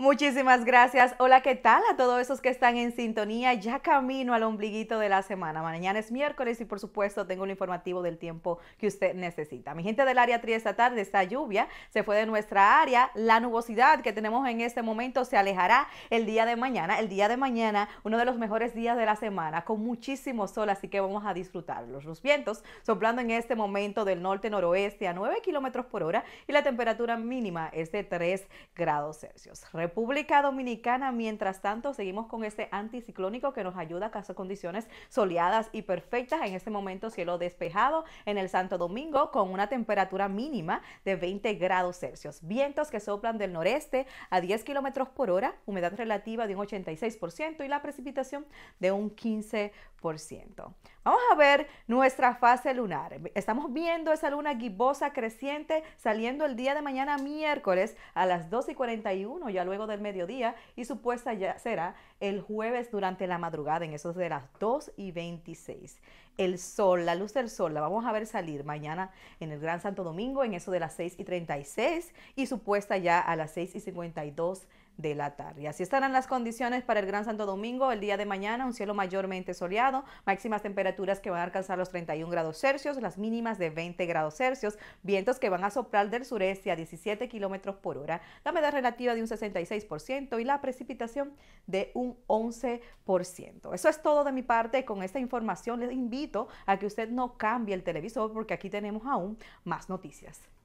Muchísimas gracias. Hola, ¿qué tal a todos esos que están en sintonía? Ya camino al ombliguito de la semana. Mañana es miércoles y por supuesto tengo un informativo del tiempo que usted necesita. Mi gente del área esta tarde, esta lluvia se fue de nuestra área. La nubosidad que tenemos en este momento se alejará el día de mañana. El día de mañana, uno de los mejores días de la semana, con muchísimo sol, así que vamos a disfrutar Los vientos soplando en este momento del norte-noroeste a 9 kilómetros por hora y la temperatura mínima es de 3 grados Celsius República Dominicana, mientras tanto, seguimos con este anticiclónico que nos ayuda a caso condiciones soleadas y perfectas. En este momento, cielo despejado en el Santo Domingo con una temperatura mínima de 20 grados Celsius. Vientos que soplan del noreste a 10 kilómetros por hora, humedad relativa de un 86% y la precipitación de un 15%. Vamos a ver nuestra fase lunar. Estamos viendo esa luna gibosa creciente saliendo el día de mañana miércoles a las 2 y 41, ya luego del mediodía, y su puesta ya será el jueves durante la madrugada, en esos de las 2 y 26. El sol, la luz del sol, la vamos a ver salir mañana en el Gran Santo Domingo, en eso de las 6 y 36, y su puesta ya a las 6 y 52 de la tarde. Así estarán las condiciones para el Gran Santo Domingo el día de mañana, un cielo mayormente soleado, máximas temperaturas que van a alcanzar los 31 grados Celsius, las mínimas de 20 grados Celsius, vientos que van a soplar del sureste a 17 kilómetros por hora, la humedad relativa de un 66% y la precipitación de un 11%. Eso es todo de mi parte. Con esta información les invito a que usted no cambie el televisor porque aquí tenemos aún más noticias.